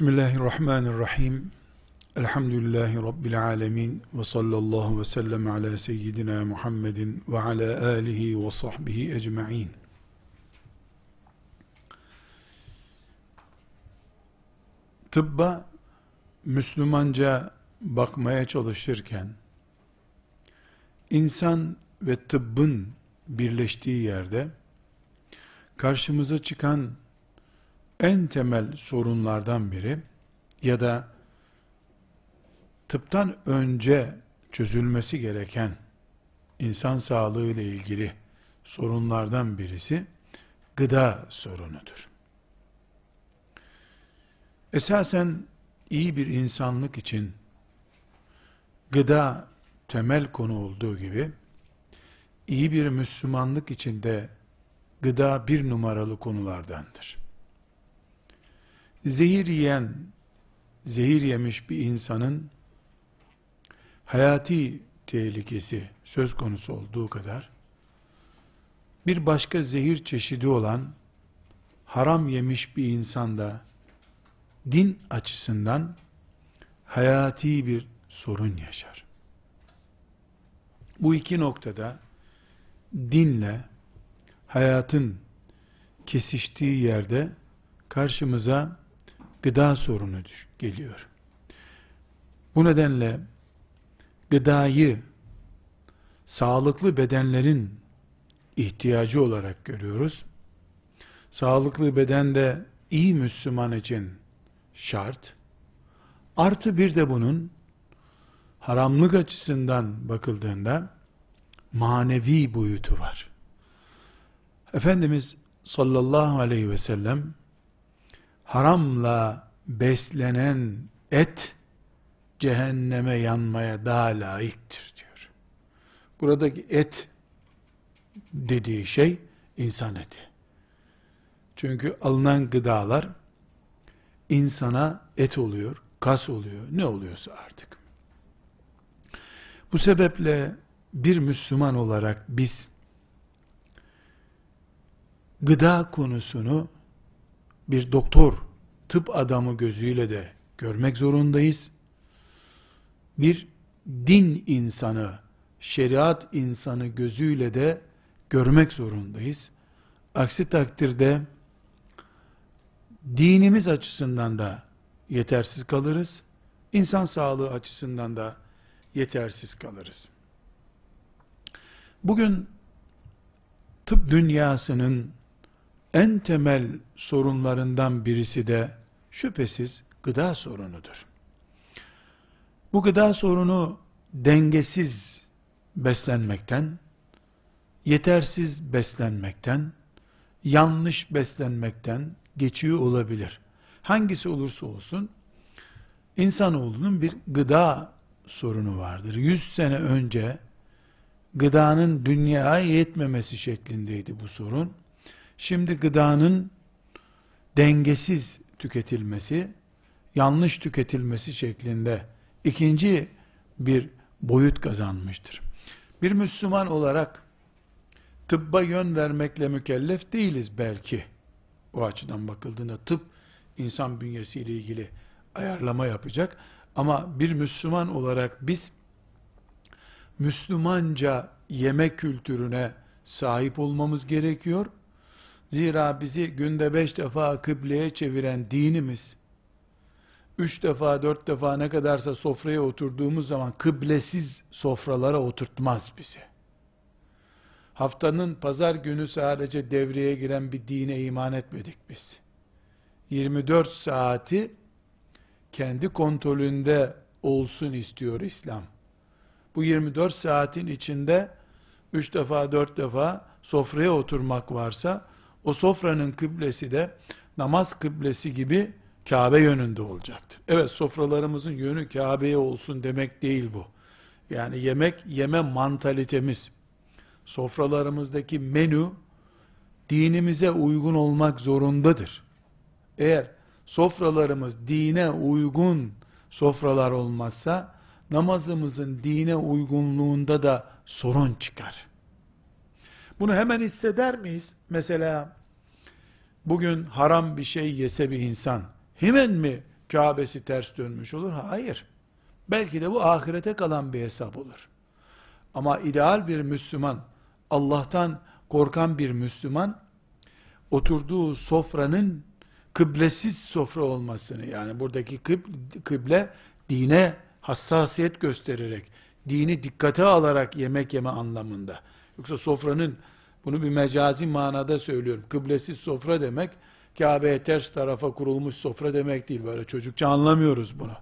Bismillahirrahmanirrahim. Elhamdülillahi Rabbil alemin. Ve sallallahu ve sellem ala seyyidina Muhammedin ve ala alihi ve sahbihi ecma'in. Tıbba Müslümanca bakmaya çalışırken insan ve tıbbın birleştiği yerde karşımıza çıkan en temel sorunlardan biri ya da tıptan önce çözülmesi gereken insan sağlığı ile ilgili sorunlardan birisi gıda sorunudur. Esasen iyi bir insanlık için gıda temel konu olduğu gibi iyi bir Müslümanlık için de gıda bir numaralı konulardandır zehir yiyen, zehir yemiş bir insanın hayati tehlikesi söz konusu olduğu kadar bir başka zehir çeşidi olan haram yemiş bir insanda din açısından hayati bir sorun yaşar. Bu iki noktada dinle hayatın kesiştiği yerde karşımıza gıda sorunu geliyor. Bu nedenle gıdayı sağlıklı bedenlerin ihtiyacı olarak görüyoruz. Sağlıklı bedende iyi Müslüman için şart. Artı bir de bunun haramlık açısından bakıldığında manevi boyutu var. Efendimiz sallallahu aleyhi ve sellem haramla beslenen et cehenneme yanmaya daha layıktır diyor. Buradaki et dediği şey insan eti. Çünkü alınan gıdalar insana et oluyor, kas oluyor, ne oluyorsa artık. Bu sebeple bir Müslüman olarak biz gıda konusunu bir doktor, tıp adamı gözüyle de görmek zorundayız. Bir din insanı, şeriat insanı gözüyle de görmek zorundayız. Aksi takdirde dinimiz açısından da yetersiz kalırız. İnsan sağlığı açısından da yetersiz kalırız. Bugün tıp dünyasının en temel sorunlarından birisi de şüphesiz gıda sorunudur. Bu gıda sorunu dengesiz beslenmekten, yetersiz beslenmekten, yanlış beslenmekten geçiyor olabilir. Hangisi olursa olsun insanoğlunun bir gıda sorunu vardır. Yüz sene önce gıdanın dünyaya yetmemesi şeklindeydi bu sorun. Şimdi gıdanın dengesiz tüketilmesi, yanlış tüketilmesi şeklinde ikinci bir boyut kazanmıştır. Bir Müslüman olarak tıbba yön vermekle mükellef değiliz belki. O açıdan bakıldığında tıp insan bünyesiyle ilgili ayarlama yapacak. Ama bir Müslüman olarak biz Müslümanca yeme kültürüne sahip olmamız gerekiyor. Zira bizi günde beş defa kıbleye çeviren dinimiz, üç defa dört defa ne kadarsa sofraya oturduğumuz zaman kıblesiz sofralara oturtmaz bizi. Haftanın pazar günü sadece devreye giren bir dine iman etmedik biz. 24 saati kendi kontrolünde olsun istiyor İslam. Bu 24 saatin içinde 3 defa 4 defa sofraya oturmak varsa o sofranın kıblesi de namaz kıblesi gibi Kabe yönünde olacaktır. Evet sofralarımızın yönü Kabe'ye olsun demek değil bu. Yani yemek yeme mantalitemiz, sofralarımızdaki menü dinimize uygun olmak zorundadır. Eğer sofralarımız dine uygun sofralar olmazsa namazımızın dine uygunluğunda da sorun çıkar. Bunu hemen hisseder miyiz? Mesela bugün haram bir şey yese bir insan, hemen mi Kabe'si ters dönmüş olur? Hayır. Belki de bu ahirete kalan bir hesap olur. Ama ideal bir Müslüman, Allah'tan korkan bir Müslüman, oturduğu sofranın kıblesiz sofra olmasını, yani buradaki kıble dine hassasiyet göstererek, dini dikkate alarak yemek yeme anlamında. Yoksa sofranın bunu bir mecazi manada söylüyorum. Kıblesiz sofra demek, Kabe'ye ters tarafa kurulmuş sofra demek değil. Böyle çocukça anlamıyoruz bunu.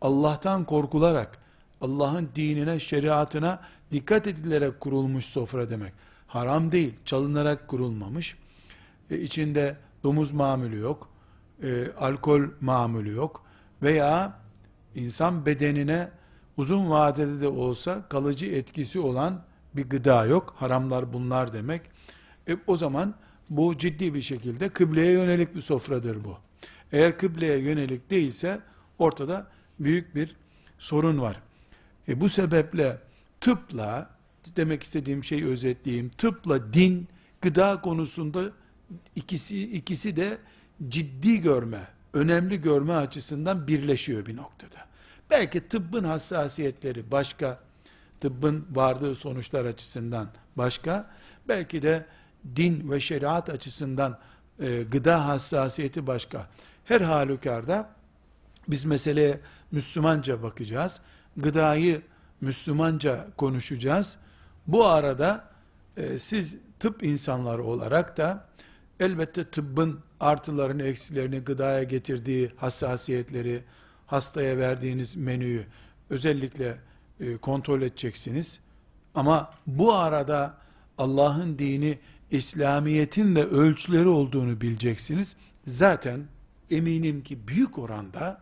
Allah'tan korkularak, Allah'ın dinine, şeriatına dikkat edilerek kurulmuş sofra demek. Haram değil, çalınarak kurulmamış. E, içinde domuz mamülü yok, e, alkol mamülü yok veya insan bedenine uzun vadede de olsa kalıcı etkisi olan bir gıda yok. Haramlar bunlar demek. E, o zaman bu ciddi bir şekilde kıbleye yönelik bir sofradır bu. Eğer kıbleye yönelik değilse ortada büyük bir sorun var. E, bu sebeple tıpla demek istediğim şey özetleyeyim. Tıpla din gıda konusunda ikisi ikisi de ciddi görme, önemli görme açısından birleşiyor bir noktada. Belki tıbbın hassasiyetleri başka, tıbbın vardığı sonuçlar açısından başka, belki de din ve şeriat açısından e, gıda hassasiyeti başka. Her halükarda biz meseleye Müslümanca bakacağız. Gıdayı Müslümanca konuşacağız. Bu arada e, siz tıp insanları olarak da elbette tıbbın artılarını, eksilerini, gıdaya getirdiği hassasiyetleri, hastaya verdiğiniz menüyü özellikle e, kontrol edeceksiniz. Ama bu arada Allah'ın dini İslamiyet'in de ölçüleri olduğunu bileceksiniz. Zaten eminim ki büyük oranda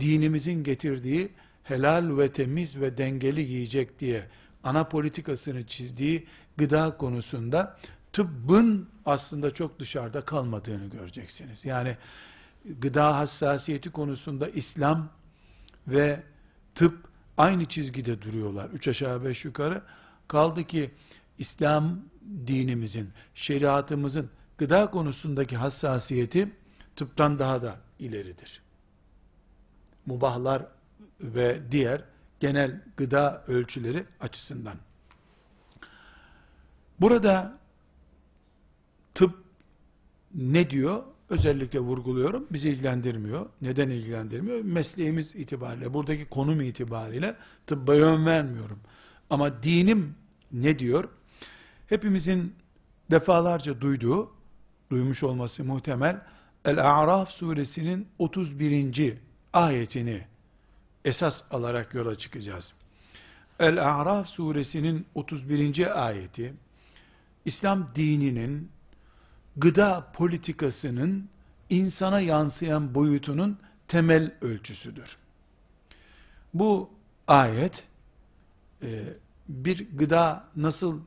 dinimizin getirdiği helal ve temiz ve dengeli yiyecek diye ana politikasını çizdiği gıda konusunda tıbbın aslında çok dışarıda kalmadığını göreceksiniz. Yani gıda hassasiyeti konusunda İslam ve tıp aynı çizgide duruyorlar. Üç aşağı beş yukarı. Kaldı ki İslam dinimizin, şeriatımızın gıda konusundaki hassasiyeti tıptan daha da ileridir. Mubahlar ve diğer genel gıda ölçüleri açısından. Burada tıp ne diyor? özellikle vurguluyorum bizi ilgilendirmiyor. Neden ilgilendirmiyor? Mesleğimiz itibariyle, buradaki konum itibariyle tıbba yön vermiyorum. Ama dinim ne diyor? Hepimizin defalarca duyduğu, duymuş olması muhtemel El-A'raf suresinin 31. ayetini esas alarak yola çıkacağız. El-A'raf suresinin 31. ayeti İslam dininin gıda politikasının insana yansıyan boyutunun temel ölçüsüdür. Bu ayet e, bir gıda nasıl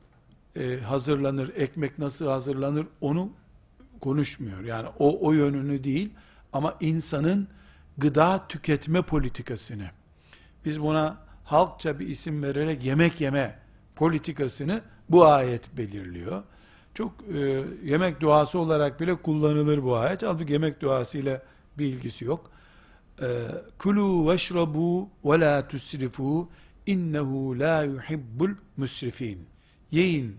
e, hazırlanır, ekmek nasıl hazırlanır onu konuşmuyor. Yani o, o yönünü değil ama insanın gıda tüketme politikasını biz buna halkça bir isim vererek yemek yeme politikasını bu ayet belirliyor. Çok e, yemek duası olarak bile kullanılır bu ayet. Halbuki yemek duası ile bir ilgisi yok. E, Kulu veşrabu ve la tusrifu innehu la yuhibbul musrifin. Yiyin,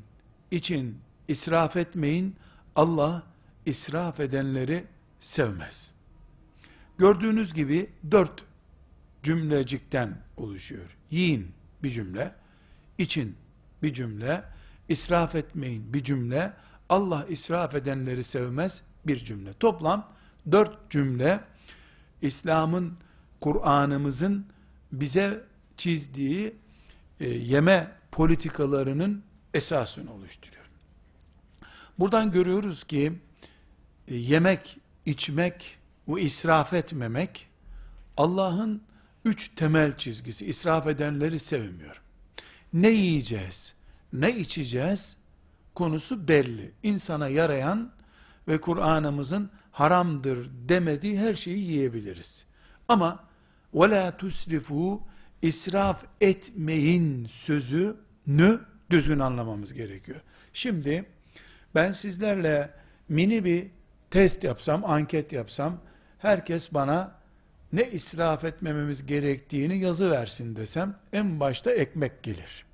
için israf etmeyin. Allah israf edenleri sevmez. Gördüğünüz gibi dört cümlecikten oluşuyor. Yiyin bir cümle, için bir cümle, israf etmeyin bir cümle. Allah israf edenleri sevmez bir cümle. Toplam dört cümle İslam'ın, Kur'an'ımızın bize çizdiği e, yeme politikalarının esasını oluşturuyor. Buradan görüyoruz ki e, yemek, içmek ve israf etmemek Allah'ın üç temel çizgisi. İsraf edenleri sevmiyor. Ne yiyeceğiz? ne içeceğiz konusu belli. İnsana yarayan ve Kur'an'ımızın haramdır demediği her şeyi yiyebiliriz. Ama وَلَا تُسْرِفُوا israf etmeyin sözünü düzgün anlamamız gerekiyor. Şimdi ben sizlerle mini bir test yapsam, anket yapsam, herkes bana ne israf etmememiz gerektiğini yazı versin desem, en başta ekmek gelir.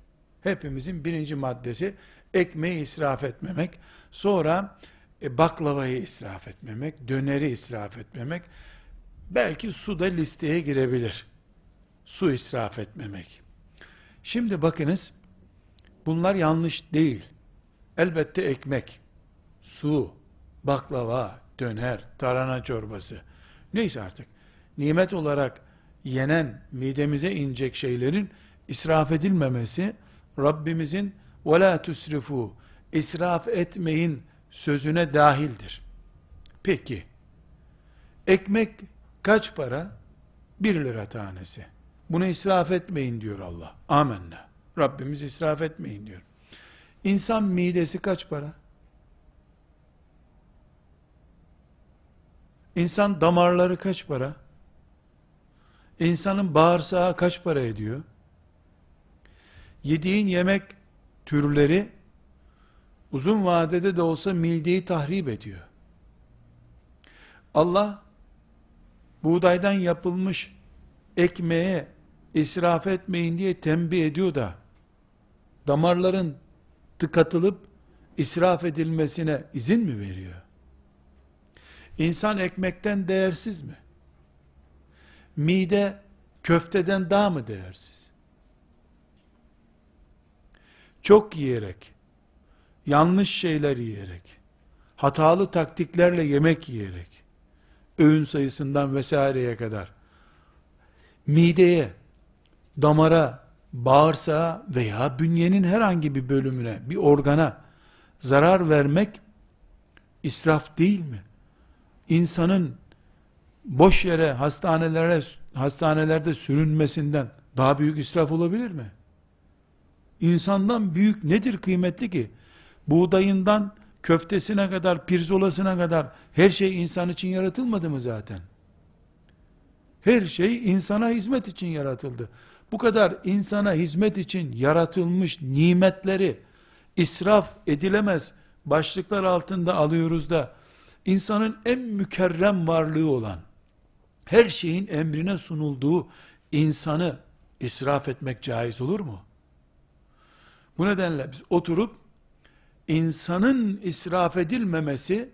Hepimizin birinci maddesi ekmeği israf etmemek. Sonra e, baklavayı israf etmemek, döneri israf etmemek. Belki su da listeye girebilir. Su israf etmemek. Şimdi bakınız bunlar yanlış değil. Elbette ekmek, su, baklava, döner, tarhana çorbası. Neyse artık nimet olarak yenen, midemize inecek şeylerin israf edilmemesi Rabbimizin وَلَا تُسْرِفُوا israf etmeyin sözüne dahildir. Peki, ekmek kaç para? Bir lira tanesi. Bunu israf etmeyin diyor Allah. Amenna. Rabbimiz israf etmeyin diyor. İnsan midesi kaç para? İnsan damarları kaç para? İnsanın bağırsağı kaç para ediyor? yediğin yemek türleri uzun vadede de olsa mildeyi tahrip ediyor. Allah buğdaydan yapılmış ekmeğe israf etmeyin diye tembih ediyor da damarların tıkatılıp israf edilmesine izin mi veriyor? İnsan ekmekten değersiz mi? Mide köfteden daha mı değersiz? çok yiyerek, yanlış şeyler yiyerek, hatalı taktiklerle yemek yiyerek, öğün sayısından vesaireye kadar, mideye, damara, bağırsağa veya bünyenin herhangi bir bölümüne, bir organa zarar vermek israf değil mi? İnsanın boş yere hastanelere hastanelerde sürünmesinden daha büyük israf olabilir mi? İnsandan büyük nedir kıymetli ki? Buğdayından köftesine kadar, pirzolasına kadar her şey insan için yaratılmadı mı zaten? Her şey insana hizmet için yaratıldı. Bu kadar insana hizmet için yaratılmış nimetleri israf edilemez başlıklar altında alıyoruz da insanın en mükerrem varlığı olan her şeyin emrine sunulduğu insanı israf etmek caiz olur mu? Bu nedenle biz oturup insanın israf edilmemesi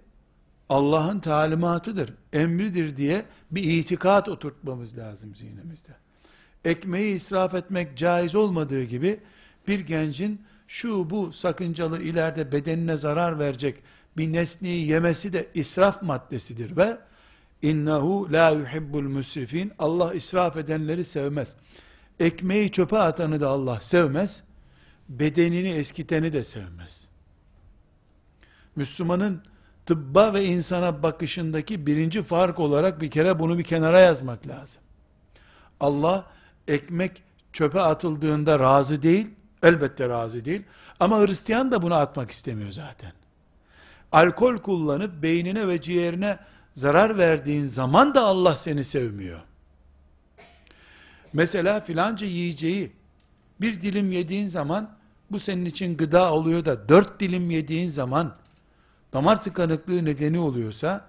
Allah'ın talimatıdır, emridir diye bir itikat oturtmamız lazım zihnimizde. Ekmeği israf etmek caiz olmadığı gibi bir gencin şu bu sakıncalı ileride bedenine zarar verecek bir nesneyi yemesi de israf maddesidir ve innehu la yuhibbul musrifin Allah israf edenleri sevmez. Ekmeği çöpe atanı da Allah sevmez bedenini eskiteni de sevmez. Müslümanın tıbba ve insana bakışındaki birinci fark olarak bir kere bunu bir kenara yazmak lazım. Allah ekmek çöpe atıldığında razı değil, elbette razı değil. Ama Hristiyan da bunu atmak istemiyor zaten. Alkol kullanıp beynine ve ciğerine zarar verdiğin zaman da Allah seni sevmiyor. Mesela filanca yiyeceği bir dilim yediğin zaman bu senin için gıda oluyor da dört dilim yediğin zaman damar tıkanıklığı nedeni oluyorsa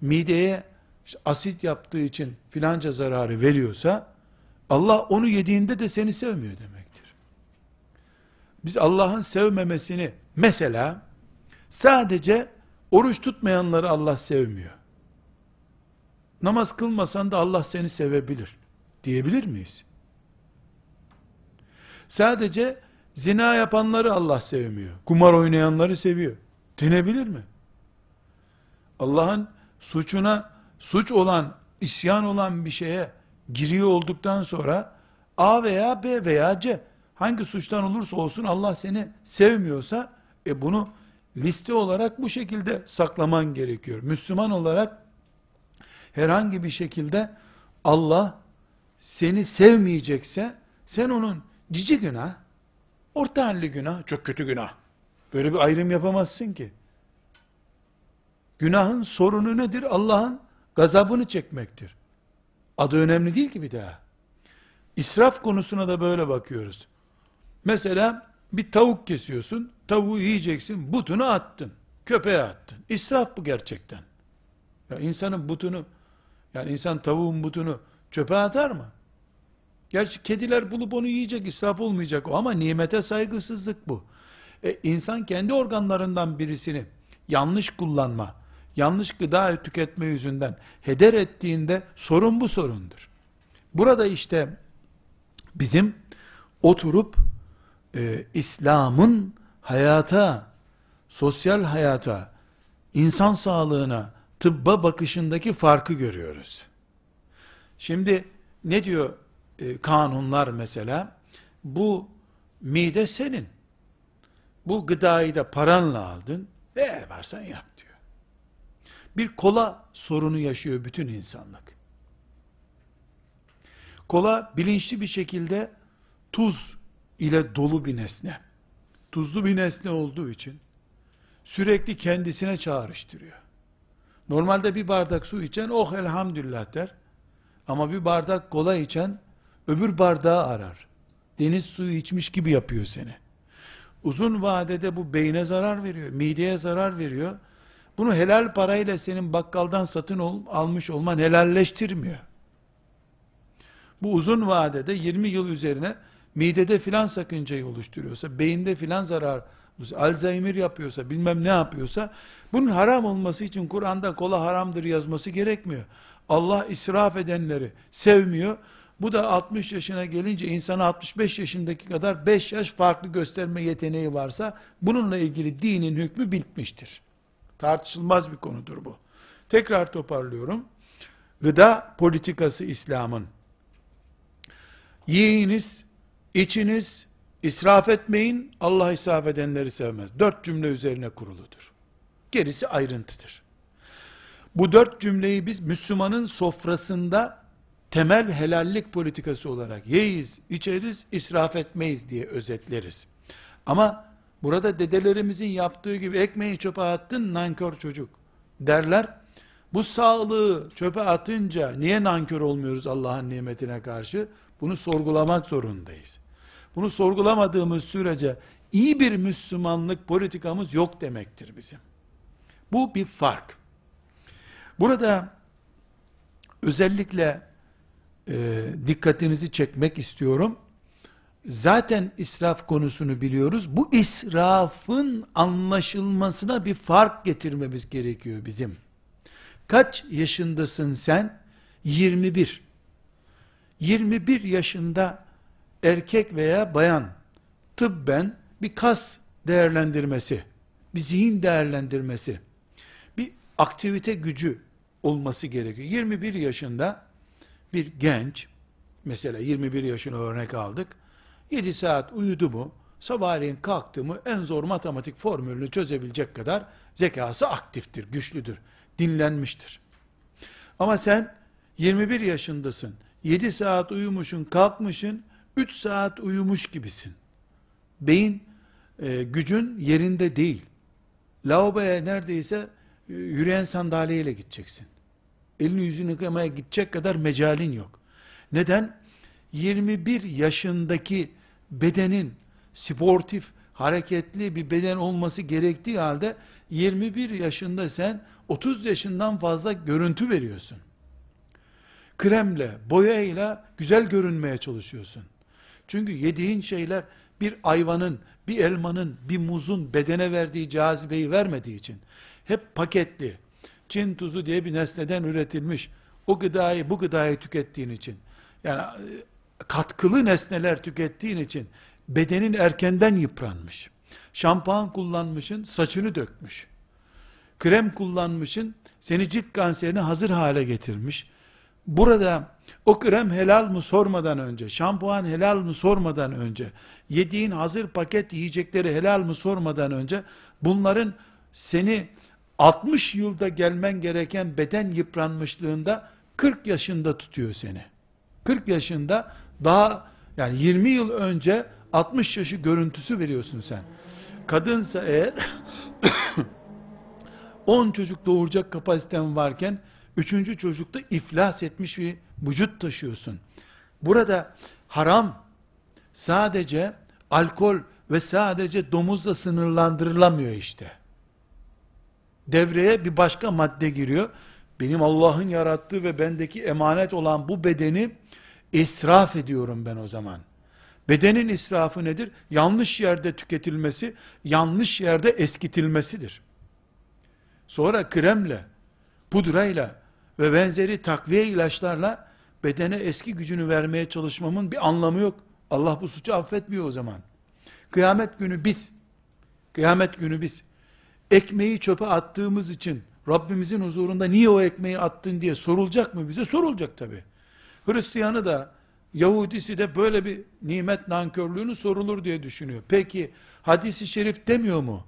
mideye asit yaptığı için filanca zararı veriyorsa Allah onu yediğinde de seni sevmiyor demektir. Biz Allah'ın sevmemesini mesela sadece oruç tutmayanları Allah sevmiyor. Namaz kılmasan da Allah seni sevebilir diyebilir miyiz? Sadece zina yapanları Allah sevmiyor. Kumar oynayanları seviyor. Denebilir mi? Allah'ın suçuna suç olan, isyan olan bir şeye giriyor olduktan sonra A veya B veya C hangi suçtan olursa olsun Allah seni sevmiyorsa e bunu liste olarak bu şekilde saklaman gerekiyor. Müslüman olarak herhangi bir şekilde Allah seni sevmeyecekse sen onun cici günah, orta halli günah, çok kötü günah. Böyle bir ayrım yapamazsın ki. Günahın sorunu nedir? Allah'ın gazabını çekmektir. Adı önemli değil ki bir daha. İsraf konusuna da böyle bakıyoruz. Mesela bir tavuk kesiyorsun, tavuğu yiyeceksin, butunu attın, köpeğe attın. İsraf bu gerçekten. Ya insanın butunu, yani insan tavuğun butunu çöpe atar mı? Gerçi kediler bulup onu yiyecek, israf olmayacak o ama nimete saygısızlık bu. E, insan kendi organlarından birisini yanlış kullanma, yanlış gıda tüketme yüzünden heder ettiğinde sorun bu sorundur. Burada işte bizim oturup e, İslam'ın hayata, sosyal hayata, insan sağlığına, tıbba bakışındaki farkı görüyoruz. Şimdi ne diyor e, kanunlar mesela bu mide senin. Bu gıdayı da paranla aldın. Ne varsan yap diyor. Bir kola sorunu yaşıyor bütün insanlık. Kola bilinçli bir şekilde tuz ile dolu bir nesne. Tuzlu bir nesne olduğu için sürekli kendisine çağrıştırıyor. Normalde bir bardak su içen oh elhamdülillah der. Ama bir bardak kola içen Öbür bardağı arar. Deniz suyu içmiş gibi yapıyor seni. Uzun vadede bu beyne zarar veriyor, mideye zarar veriyor. Bunu helal parayla senin bakkaldan satın ol, almış olman helalleştirmiyor. Bu uzun vadede 20 yıl üzerine midede filan sakıncayı oluşturuyorsa, beyinde filan zarar, Alzheimer yapıyorsa, bilmem ne yapıyorsa, bunun haram olması için Kur'an'da kola haramdır yazması gerekmiyor. Allah israf edenleri sevmiyor. Bu da 60 yaşına gelince insana 65 yaşındaki kadar 5 yaş farklı gösterme yeteneği varsa bununla ilgili dinin hükmü bitmiştir. Tartışılmaz bir konudur bu. Tekrar toparlıyorum. Gıda politikası İslam'ın. Yiyiniz, içiniz, israf etmeyin, Allah israf edenleri sevmez. Dört cümle üzerine kuruludur. Gerisi ayrıntıdır. Bu dört cümleyi biz Müslümanın sofrasında temel helallik politikası olarak yeyiz, içeriz, israf etmeyiz diye özetleriz. Ama burada dedelerimizin yaptığı gibi ekmeği çöpe attın nankör çocuk derler. Bu sağlığı çöpe atınca niye nankör olmuyoruz Allah'ın nimetine karşı? Bunu sorgulamak zorundayız. Bunu sorgulamadığımız sürece iyi bir Müslümanlık politikamız yok demektir bizim. Bu bir fark. Burada özellikle e, ee, dikkatinizi çekmek istiyorum. Zaten israf konusunu biliyoruz. Bu israfın anlaşılmasına bir fark getirmemiz gerekiyor bizim. Kaç yaşındasın sen? 21. 21 yaşında erkek veya bayan tıbben bir kas değerlendirmesi, bir zihin değerlendirmesi, bir aktivite gücü olması gerekiyor. 21 yaşında bir genç, mesela 21 yaşını örnek aldık, 7 saat uyudu mu, sabahleyin kalktı mı en zor matematik formülünü çözebilecek kadar zekası aktiftir, güçlüdür, dinlenmiştir. Ama sen 21 yaşındasın, 7 saat uyumuşun, kalkmışın, 3 saat uyumuş gibisin. Beyin e, gücün yerinde değil. Lavaboya neredeyse e, yürüyen sandalyeyle gideceksin elini yüzünü yıkamaya gidecek kadar mecalin yok. Neden? 21 yaşındaki bedenin sportif, hareketli bir beden olması gerektiği halde 21 yaşında sen 30 yaşından fazla görüntü veriyorsun. Kremle, boyayla güzel görünmeye çalışıyorsun. Çünkü yediğin şeyler bir ayvanın, bir elmanın, bir muzun bedene verdiği cazibeyi vermediği için hep paketli, Çin tuzu diye bir nesneden üretilmiş. O gıdayı bu gıdayı tükettiğin için yani e, katkılı nesneler tükettiğin için bedenin erkenden yıpranmış. Şampuan kullanmışın saçını dökmüş. Krem kullanmışın seni cilt kanserine hazır hale getirmiş. Burada o krem helal mı sormadan önce, şampuan helal mı sormadan önce, yediğin hazır paket yiyecekleri helal mı sormadan önce bunların seni 60 yılda gelmen gereken beden yıpranmışlığında 40 yaşında tutuyor seni. 40 yaşında daha yani 20 yıl önce 60 yaşı görüntüsü veriyorsun sen. Kadınsa eğer 10 çocuk doğuracak kapasiten varken 3. çocukta iflas etmiş bir vücut taşıyorsun. Burada haram sadece alkol ve sadece domuzla sınırlandırılamıyor işte devreye bir başka madde giriyor. Benim Allah'ın yarattığı ve bendeki emanet olan bu bedeni israf ediyorum ben o zaman. Bedenin israfı nedir? Yanlış yerde tüketilmesi, yanlış yerde eskitilmesidir. Sonra kremle, pudrayla ve benzeri takviye ilaçlarla bedene eski gücünü vermeye çalışmamın bir anlamı yok. Allah bu suçu affetmiyor o zaman. Kıyamet günü biz, kıyamet günü biz ekmeği çöpe attığımız için Rabbimizin huzurunda niye o ekmeği attın diye sorulacak mı bize? Sorulacak tabi. Hristiyanı da Yahudisi de böyle bir nimet nankörlüğünü sorulur diye düşünüyor. Peki hadisi şerif demiyor mu?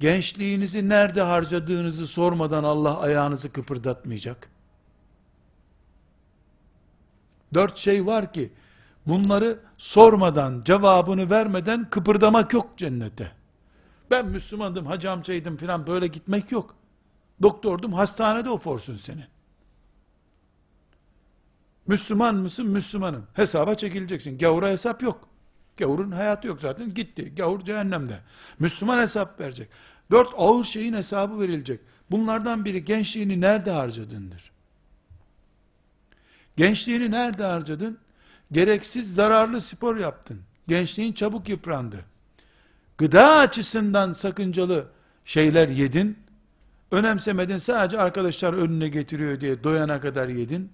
Gençliğinizi nerede harcadığınızı sormadan Allah ayağınızı kıpırdatmayacak. Dört şey var ki bunları sormadan, cevabını vermeden kıpırdamak yok cennete. Ben Müslümandım, hacı amcaydım filan böyle gitmek yok. Doktordum, hastanede o forsun senin. Müslüman mısın? Müslümanım. Hesaba çekileceksin. Gavura hesap yok. Gavurun hayatı yok zaten. Gitti. Gavur cehennemde. Müslüman hesap verecek. Dört ağır şeyin hesabı verilecek. Bunlardan biri gençliğini nerede harcadındır? Gençliğini nerede harcadın? Gereksiz zararlı spor yaptın. Gençliğin çabuk yıprandı gıda açısından sakıncalı şeyler yedin, önemsemedin sadece arkadaşlar önüne getiriyor diye doyana kadar yedin,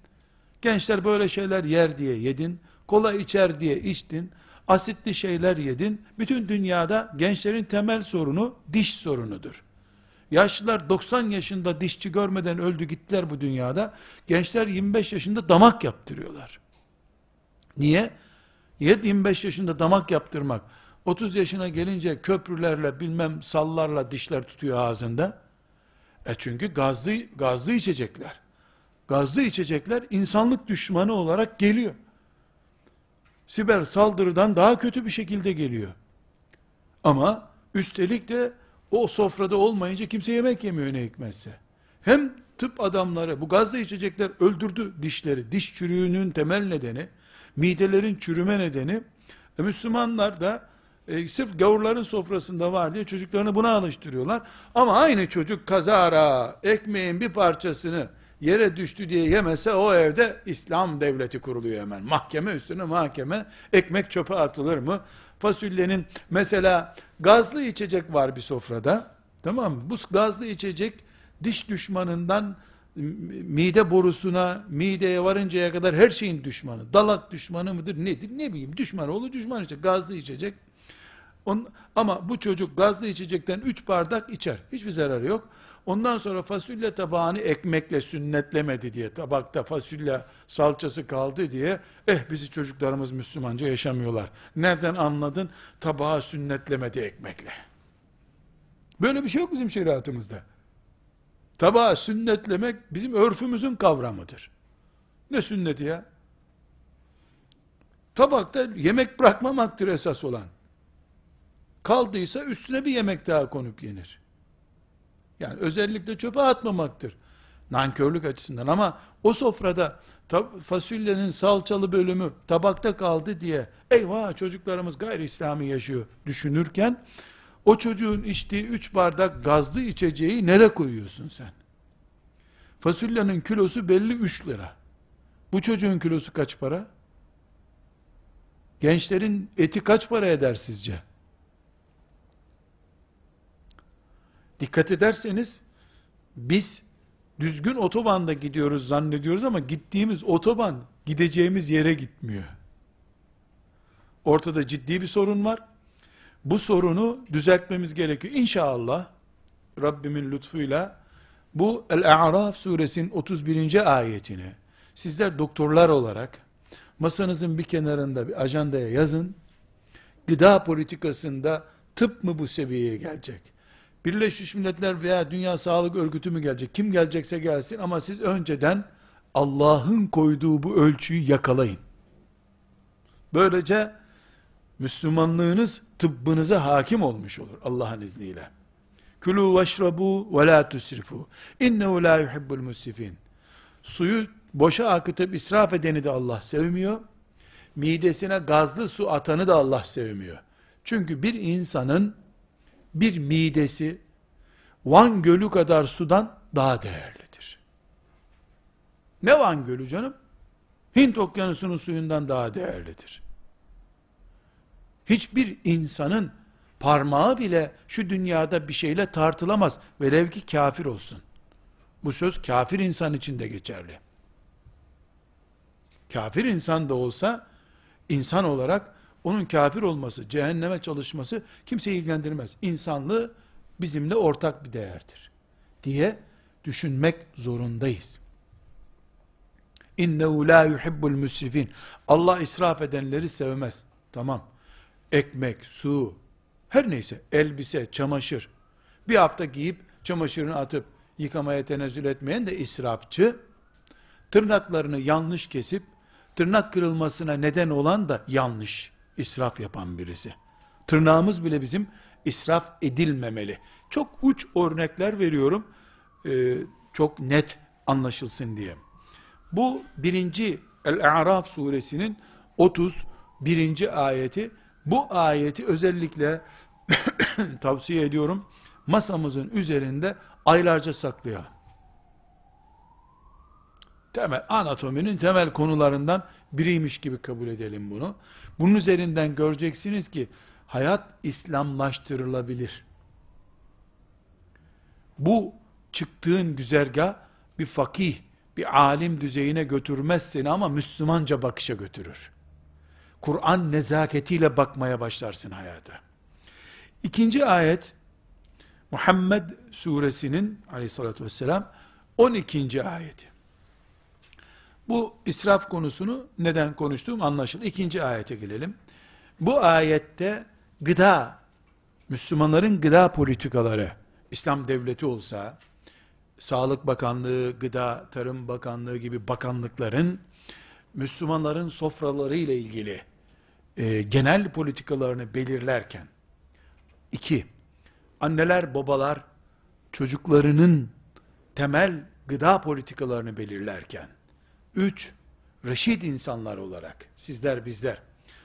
gençler böyle şeyler yer diye yedin, kola içer diye içtin, asitli şeyler yedin, bütün dünyada gençlerin temel sorunu diş sorunudur. Yaşlılar 90 yaşında dişçi görmeden öldü gittiler bu dünyada. Gençler 25 yaşında damak yaptırıyorlar. Niye? 25 yaşında damak yaptırmak 30 yaşına gelince köprülerle bilmem sallarla dişler tutuyor ağzında. E çünkü gazlı, gazlı içecekler. Gazlı içecekler insanlık düşmanı olarak geliyor. Siber saldırıdan daha kötü bir şekilde geliyor. Ama üstelik de o sofrada olmayınca kimse yemek yemiyor ne hikmetse. Hem tıp adamları bu gazlı içecekler öldürdü dişleri. Diş çürüğünün temel nedeni, midelerin çürüme nedeni. E Müslümanlar da e, sırf gavurların sofrasında var diye çocuklarını buna alıştırıyorlar. Ama aynı çocuk kazara ekmeğin bir parçasını yere düştü diye yemese o evde İslam devleti kuruluyor hemen. Mahkeme üstüne mahkeme ekmek çöpe atılır mı? Fasulyenin mesela gazlı içecek var bir sofrada. Tamam mı? Bu gazlı içecek diş düşmanından mide borusuna, mideye varıncaya kadar her şeyin düşmanı. Dalak düşmanı mıdır nedir ne bileyim düşman olur düşman işte gazlı içecek. On, ama bu çocuk gazlı içecekten 3 bardak içer. Hiçbir zararı yok. Ondan sonra fasulye tabağını ekmekle sünnetlemedi diye, tabakta fasulye salçası kaldı diye, eh bizi çocuklarımız Müslümanca yaşamıyorlar. Nereden anladın? Tabağı sünnetlemedi ekmekle. Böyle bir şey yok bizim şeriatımızda. Tabağı sünnetlemek bizim örfümüzün kavramıdır. Ne sünneti ya? Tabakta yemek bırakmamaktır esas olan. Kaldıysa üstüne bir yemek daha konup yenir. Yani özellikle çöpe atmamaktır. Nankörlük açısından ama o sofrada fasulyenin salçalı bölümü tabakta kaldı diye eyvah çocuklarımız gayri İslami yaşıyor düşünürken o çocuğun içtiği üç bardak gazlı içeceği nere koyuyorsun sen? Fasulyenin kilosu belli 3 lira. Bu çocuğun kilosu kaç para? Gençlerin eti kaç para eder sizce? Dikkat ederseniz biz düzgün otobanda gidiyoruz zannediyoruz ama gittiğimiz otoban gideceğimiz yere gitmiyor. Ortada ciddi bir sorun var. Bu sorunu düzeltmemiz gerekiyor. İnşallah Rabbimin lütfuyla bu El-A'raf suresinin 31. ayetini sizler doktorlar olarak masanızın bir kenarında bir ajandaya yazın. Gıda politikasında tıp mı bu seviyeye gelecek? Birleşmiş Milletler veya Dünya Sağlık Örgütü mü gelecek? Kim gelecekse gelsin ama siz önceden Allah'ın koyduğu bu ölçüyü yakalayın. Böylece Müslümanlığınız tıbbınıza hakim olmuş olur Allah'ın izniyle. Külü veşrabu ve la tusrifu. İnnehu la yuhibbul musrifin. Suyu boşa akıtıp israf edeni de Allah sevmiyor. Midesine gazlı su atanı da Allah sevmiyor. Çünkü bir insanın bir midesi Van Gölü kadar sudan daha değerlidir. Ne Van Gölü canım? Hint okyanusunun suyundan daha değerlidir. Hiçbir insanın parmağı bile şu dünyada bir şeyle tartılamaz. Velev ki kafir olsun. Bu söz kafir insan için de geçerli. Kafir insan da olsa insan olarak onun kafir olması, cehenneme çalışması kimseyi ilgilendirmez. İnsanlığı bizimle ortak bir değerdir diye düşünmek zorundayız. İnnehu la yuhibbul müsrifin. Allah israf edenleri sevmez. Tamam. Ekmek, su, her neyse, elbise, çamaşır. Bir hafta giyip çamaşırını atıp yıkamaya tenezzül etmeyen de israfçı. Tırnaklarını yanlış kesip tırnak kırılmasına neden olan da yanlış israf yapan birisi. Tırnağımız bile bizim israf edilmemeli. Çok uç örnekler veriyorum. Ee, çok net anlaşılsın diye. Bu birinci El-A'raf suresinin 31. ayeti. Bu ayeti özellikle tavsiye ediyorum. Masamızın üzerinde aylarca saklayalım. Temel, anatominin temel konularından biriymiş gibi kabul edelim bunu. Bunun üzerinden göreceksiniz ki hayat İslamlaştırılabilir. Bu çıktığın güzergah bir fakih, bir alim düzeyine götürmez seni ama Müslümanca bakışa götürür. Kur'an nezaketiyle bakmaya başlarsın hayata. İkinci ayet Muhammed suresinin aleyhissalatü vesselam 12. ayeti. Bu israf konusunu neden konuştuğum anlaşıldı. İkinci ayete gelelim. Bu ayette gıda, Müslümanların gıda politikaları, İslam devleti olsa, Sağlık Bakanlığı, Gıda, Tarım Bakanlığı gibi bakanlıkların, Müslümanların sofraları ile ilgili e, genel politikalarını belirlerken, iki, anneler, babalar, çocuklarının temel gıda politikalarını belirlerken, Üç, reşit insanlar olarak sizler bizler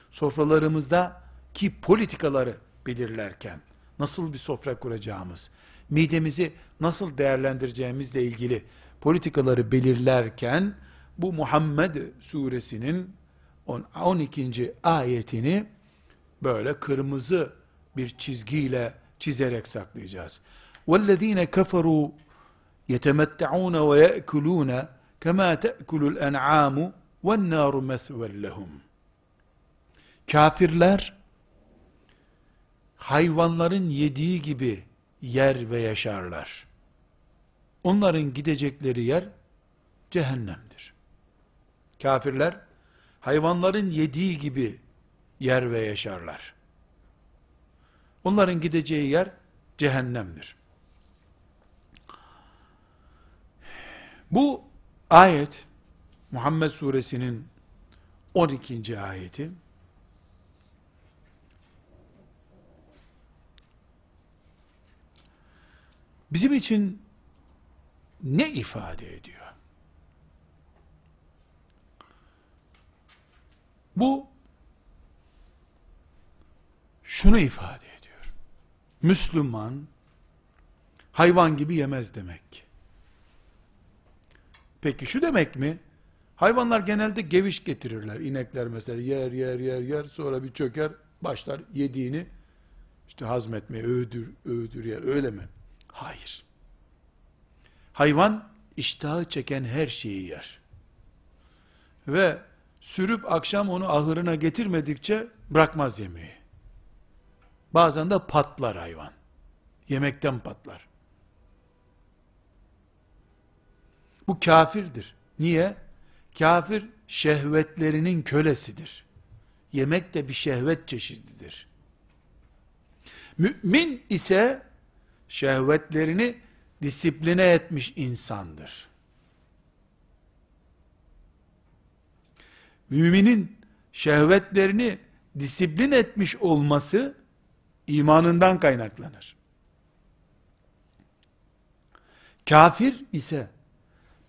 sofralarımızda ki politikaları belirlerken nasıl bir sofra kuracağımız, midemizi nasıl değerlendireceğimizle ilgili politikaları belirlerken bu Muhammed suresinin 12. ayetini böyle kırmızı bir çizgiyle çizerek saklayacağız. وَالَّذ۪ينَ كَفَرُوا يَتَمَتَّعُونَ وَيَأْكُلُونَ كَمَا تَأْكُلُ الْاَنْعَامُ ve مَثْوَلْ لَهُمْ Kafirler, hayvanların yediği gibi yer ve yaşarlar. Onların gidecekleri yer, cehennemdir. Kafirler, hayvanların yediği gibi yer ve yaşarlar. Onların gideceği yer, cehennemdir. Bu Ayet, Muhammed suresinin 12. ayeti, bizim için ne ifade ediyor? Bu şunu ifade ediyor. Müslüman hayvan gibi yemez demek ki. Peki şu demek mi? Hayvanlar genelde geviş getirirler. İnekler mesela yer yer yer yer sonra bir çöker başlar yediğini işte hazmetmeye öğüdür öğüdür yer öyle mi? Hayır. Hayvan iştahı çeken her şeyi yer. Ve sürüp akşam onu ahırına getirmedikçe bırakmaz yemeği. Bazen de patlar hayvan. Yemekten patlar. Bu kafirdir. Niye? Kafir şehvetlerinin kölesidir. Yemek de bir şehvet çeşididir. Mümin ise şehvetlerini disipline etmiş insandır. Müminin şehvetlerini disiplin etmiş olması imanından kaynaklanır. Kafir ise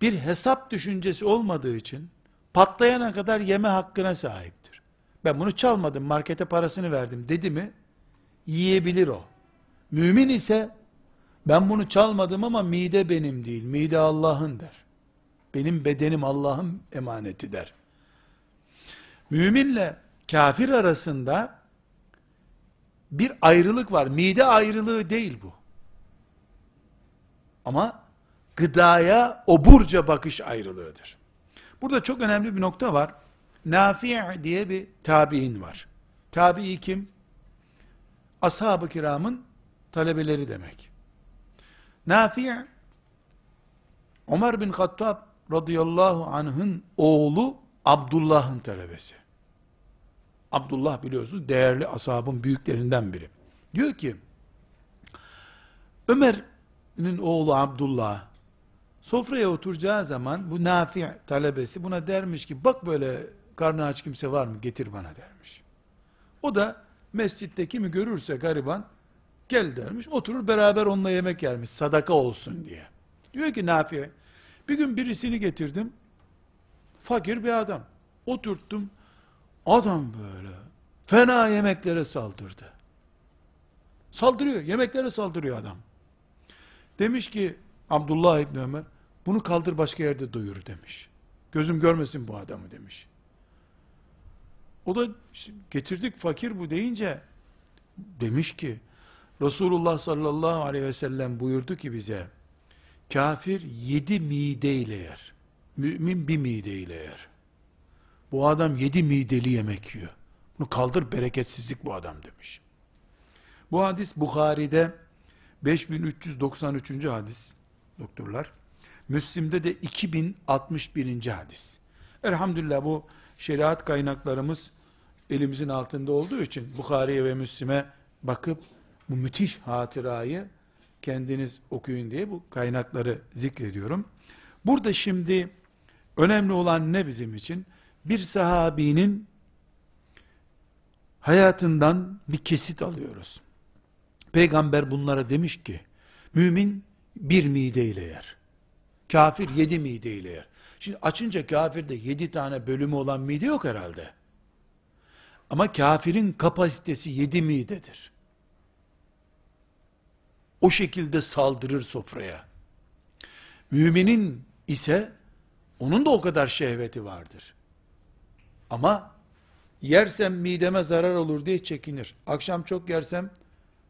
bir hesap düşüncesi olmadığı için patlayana kadar yeme hakkına sahiptir. Ben bunu çalmadım, markete parasını verdim dedi mi yiyebilir o. Mümin ise ben bunu çalmadım ama mide benim değil, mide Allah'ın der. Benim bedenim Allah'ın emaneti der. Müminle kafir arasında bir ayrılık var. Mide ayrılığı değil bu. Ama gıdaya oburca bakış ayrılığıdır. Burada çok önemli bir nokta var. Nafi' diye bir tabi'in var. Tabi'i kim? Ashab-ı kiramın talebeleri demek. Nafi' Ömer bin Hattab radıyallahu anh'ın oğlu Abdullah'ın talebesi. Abdullah biliyorsunuz değerli ashabın büyüklerinden biri. Diyor ki Ömer'in oğlu Abdullah Sofraya oturacağı zaman bu nafi talebesi buna dermiş ki bak böyle karnı aç kimse var mı getir bana dermiş. O da mescitte kimi görürse gariban gel dermiş oturur beraber onunla yemek yermiş sadaka olsun diye. Diyor ki nafi bir gün birisini getirdim fakir bir adam oturttum adam böyle fena yemeklere saldırdı. Saldırıyor yemeklere saldırıyor adam. Demiş ki Abdullah İbni Ömer, bunu kaldır başka yerde doyur demiş. Gözüm görmesin bu adamı demiş. O da getirdik fakir bu deyince demiş ki Resulullah sallallahu aleyhi ve sellem buyurdu ki bize kafir yedi mide ile yer. Mümin bir mide ile yer. Bu adam yedi mideli yemek yiyor. Bunu kaldır bereketsizlik bu adam demiş. Bu hadis Bukhari'de 5393. hadis doktorlar. Müslim'de de 2061. hadis. Elhamdülillah bu şeriat kaynaklarımız elimizin altında olduğu için Bukhari'ye ve Müslim'e bakıp bu müthiş hatırayı kendiniz okuyun diye bu kaynakları zikrediyorum. Burada şimdi önemli olan ne bizim için? Bir sahabinin hayatından bir kesit alıyoruz. Peygamber bunlara demiş ki, mümin bir mideyle yer. Kafir yedi mideyle yer. Şimdi açınca kafirde yedi tane bölümü olan mide yok herhalde. Ama kafirin kapasitesi yedi midedir. O şekilde saldırır sofraya. Müminin ise onun da o kadar şehveti vardır. Ama yersem mideme zarar olur diye çekinir. Akşam çok yersem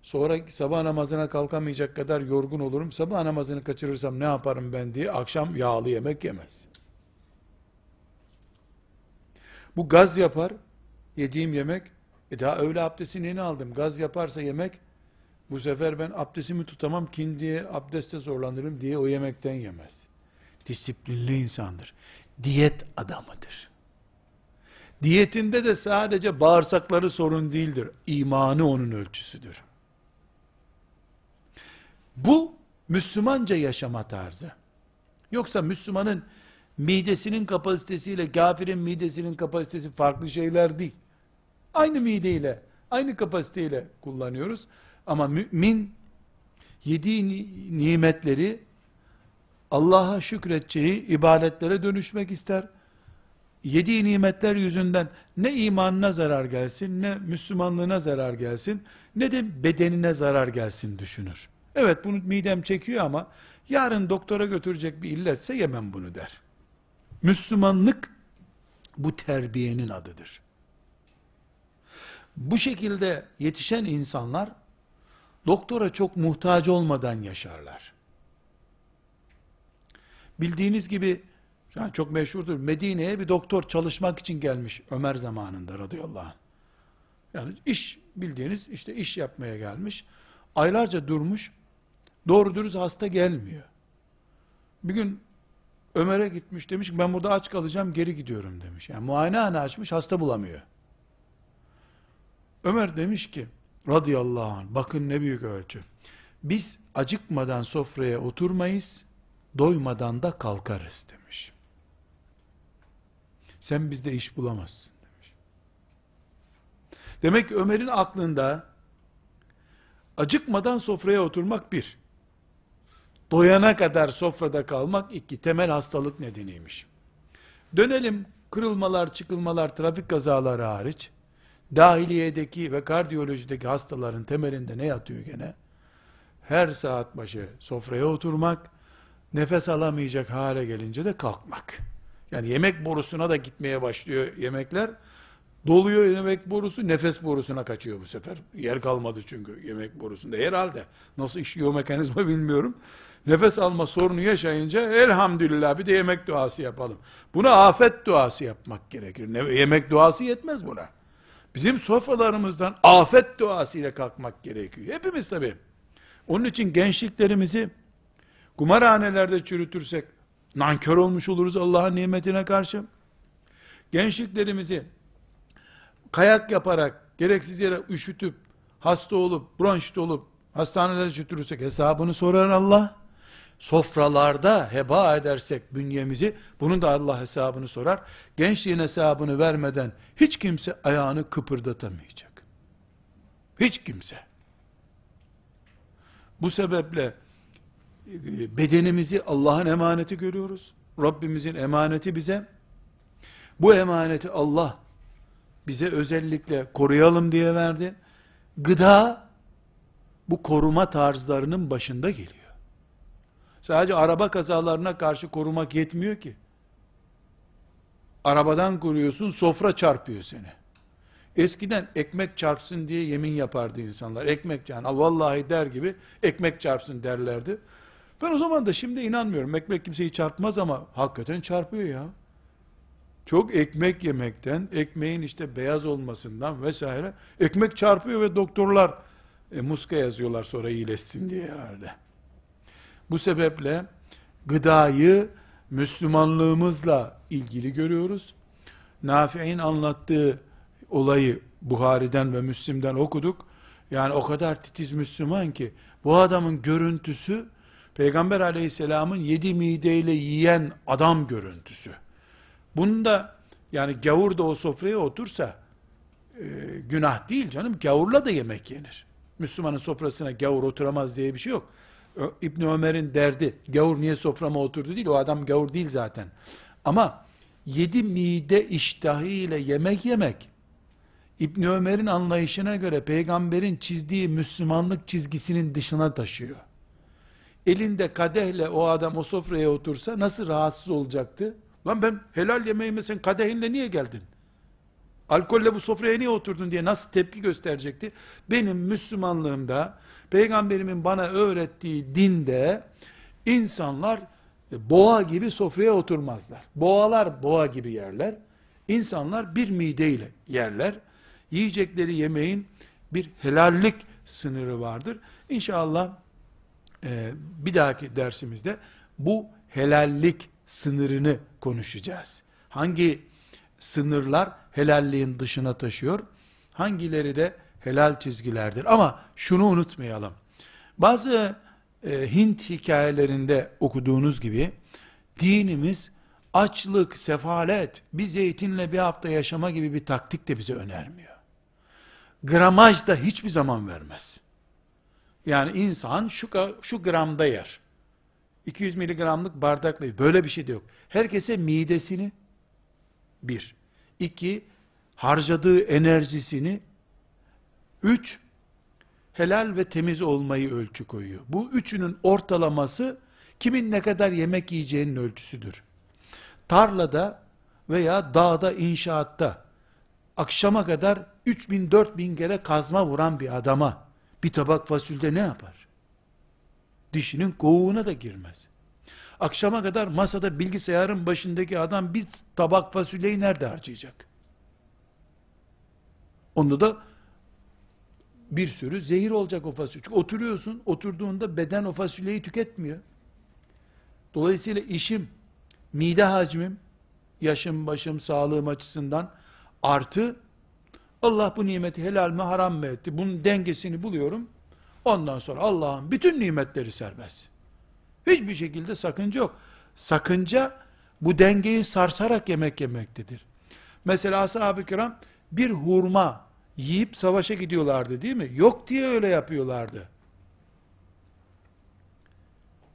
Sonra sabah namazına kalkamayacak kadar yorgun olurum. Sabah namazını kaçırırsam ne yaparım ben diye akşam yağlı yemek yemez. Bu gaz yapar. Yediğim yemek. E daha öğle abdestini yeni aldım. Gaz yaparsa yemek bu sefer ben abdestimi tutamam kin diye abdeste zorlanırım diye o yemekten yemez. Disiplinli insandır. Diyet adamıdır. Diyetinde de sadece bağırsakları sorun değildir. İmanı onun ölçüsüdür. Bu Müslümanca yaşama tarzı. Yoksa Müslümanın midesinin kapasitesiyle kafirin midesinin kapasitesi farklı şeyler değil. Aynı mideyle, aynı kapasiteyle kullanıyoruz. Ama mümin yediği nimetleri Allah'a şükredeceği ibadetlere dönüşmek ister. Yediği nimetler yüzünden ne imanına zarar gelsin, ne Müslümanlığına zarar gelsin, ne de bedenine zarar gelsin düşünür. Evet bunu midem çekiyor ama yarın doktora götürecek bir illetse yemem bunu der. Müslümanlık bu terbiyenin adıdır. Bu şekilde yetişen insanlar doktora çok muhtaç olmadan yaşarlar. Bildiğiniz gibi yani çok meşhurdur. Medine'ye bir doktor çalışmak için gelmiş Ömer zamanında radıyallahu anh. Yani iş bildiğiniz işte iş yapmaya gelmiş. Aylarca durmuş. Doğru dürüst hasta gelmiyor. Bir gün Ömer'e gitmiş demiş ki ben burada aç kalacağım geri gidiyorum demiş. Yani muayenehane açmış hasta bulamıyor. Ömer demiş ki radıyallahu anh bakın ne büyük ölçü. Biz acıkmadan sofraya oturmayız, doymadan da kalkarız demiş. Sen bizde iş bulamazsın demiş. Demek ki Ömer'in aklında acıkmadan sofraya oturmak bir doyana kadar sofrada kalmak iki temel hastalık nedeniymiş. Dönelim kırılmalar, çıkılmalar, trafik kazaları hariç, dahiliyedeki ve kardiyolojideki hastaların temelinde ne yatıyor gene? Her saat başı sofraya oturmak, nefes alamayacak hale gelince de kalkmak. Yani yemek borusuna da gitmeye başlıyor yemekler. Doluyor yemek borusu, nefes borusuna kaçıyor bu sefer. Yer kalmadı çünkü yemek borusunda. Herhalde nasıl işliyor mekanizma bilmiyorum. Nefes alma sorunu yaşayınca elhamdülillah bir de yemek duası yapalım. Buna afet duası yapmak gerekir. Ne, yemek duası yetmez buna. Bizim sofralarımızdan afet duası ile kalkmak gerekiyor. Hepimiz tabi. Onun için gençliklerimizi kumarhanelerde çürütürsek nankör olmuş oluruz Allah'ın nimetine karşı. Gençliklerimizi kayak yaparak gereksiz yere üşütüp hasta olup bronşit olup hastanelere çürütürsek hesabını sorar Allah sofralarda heba edersek bünyemizi, bunun da Allah hesabını sorar. Gençliğin hesabını vermeden hiç kimse ayağını kıpırdatamayacak. Hiç kimse. Bu sebeple e, bedenimizi Allah'ın emaneti görüyoruz. Rabbimizin emaneti bize. Bu emaneti Allah bize özellikle koruyalım diye verdi. Gıda bu koruma tarzlarının başında geliyor. Sadece araba kazalarına karşı korumak yetmiyor ki. Arabadan koruyorsun, sofra çarpıyor seni. Eskiden ekmek çarpsın diye yemin yapardı insanlar. Ekmek yani vallahi der gibi ekmek çarpsın derlerdi. Ben o zaman da şimdi inanmıyorum. Ekmek kimseyi çarpmaz ama hakikaten çarpıyor ya. Çok ekmek yemekten, ekmeğin işte beyaz olmasından vesaire ekmek çarpıyor ve doktorlar e, muska yazıyorlar sonra iyileşsin diye herhalde. Bu sebeple gıdayı Müslümanlığımızla ilgili görüyoruz. Nafi'in anlattığı olayı Buhari'den ve Müslim'den okuduk. Yani o kadar titiz Müslüman ki bu adamın görüntüsü Peygamber aleyhisselamın yedi mideyle yiyen adam görüntüsü. Bunu da yani gavur da o sofraya otursa e, günah değil canım. Gavurla da yemek yenir. Müslümanın sofrasına gavur oturamaz diye bir şey yok. İbn Ömer'in derdi gavur niye soframa oturdu değil o adam gavur değil zaten. Ama yedi mide iştahıyla yemek yemek İbn Ömer'in anlayışına göre peygamberin çizdiği Müslümanlık çizgisinin dışına taşıyor. Elinde kadehle o adam o sofraya otursa nasıl rahatsız olacaktı? Lan ben helal yemeğime sen kadehinle niye geldin? Alkolle bu sofraya niye oturdun diye nasıl tepki gösterecekti? Benim Müslümanlığımda Peygamberimin bana öğrettiği dinde insanlar boğa gibi sofraya oturmazlar. Boğalar boğa gibi yerler. İnsanlar bir mideyle yerler. Yiyecekleri yemeğin bir helallik sınırı vardır. İnşallah e, bir dahaki dersimizde bu helallik sınırını konuşacağız. Hangi sınırlar helalliğin dışına taşıyor? Hangileri de helal çizgilerdir. Ama şunu unutmayalım. Bazı e, Hint hikayelerinde okuduğunuz gibi dinimiz açlık, sefalet, bir zeytinle bir hafta yaşama gibi bir taktik de bize önermiyor. Gramaj da hiçbir zaman vermez. Yani insan şu, şu gramda yer. 200 miligramlık bardakla böyle bir şey de yok. Herkese midesini bir, iki harcadığı enerjisini Üç, helal ve temiz olmayı ölçü koyuyor. Bu üçünün ortalaması kimin ne kadar yemek yiyeceğinin ölçüsüdür. Tarlada veya dağda inşaatta akşama kadar 3000-4000 kere kazma vuran bir adama bir tabak fasulye ne yapar? Dişinin kovuğuna da girmez. Akşama kadar masada bilgisayarın başındaki adam bir tabak fasulyeyi nerede harcayacak? Onda da bir sürü zehir olacak o fasulye. Çünkü oturuyorsun, oturduğunda beden o fasulyeyi tüketmiyor. Dolayısıyla işim, mide hacmim, yaşım, başım, sağlığım açısından artı Allah bu nimeti helal mi haram mı etti? Bunun dengesini buluyorum. Ondan sonra Allah'ın bütün nimetleri serbest. Hiçbir şekilde sakınca yok. Sakınca bu dengeyi sarsarak yemek yemektedir. Mesela ashab-ı kiram bir hurma yiyip savaşa gidiyorlardı değil mi? Yok diye öyle yapıyorlardı.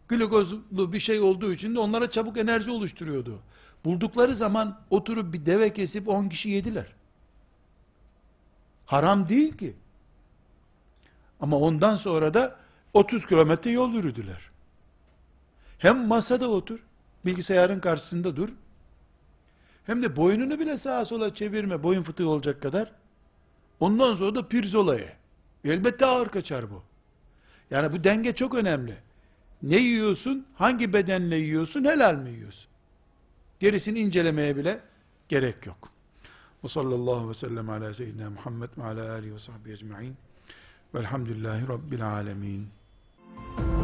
Glukozlu bir şey olduğu için de onlara çabuk enerji oluşturuyordu. Buldukları zaman oturup bir deve kesip 10 kişi yediler. Haram değil ki. Ama ondan sonra da 30 kilometre yol yürüdüler. Hem masada otur, bilgisayarın karşısında dur. Hem de boynunu bile sağa sola çevirme, boyun fıtığı olacak kadar. Ondan sonra da pirzolaya. Elbette ağır kaçar bu. Yani bu denge çok önemli. Ne yiyorsun, hangi bedenle yiyorsun, helal mi yiyorsun? Gerisini incelemeye bile gerek yok. Ve sallallahu ve sellem ala seyyidina Muhammed ve ala alihi ve sahbihi ecma'in. Velhamdülillahi Rabbil alemin. Thank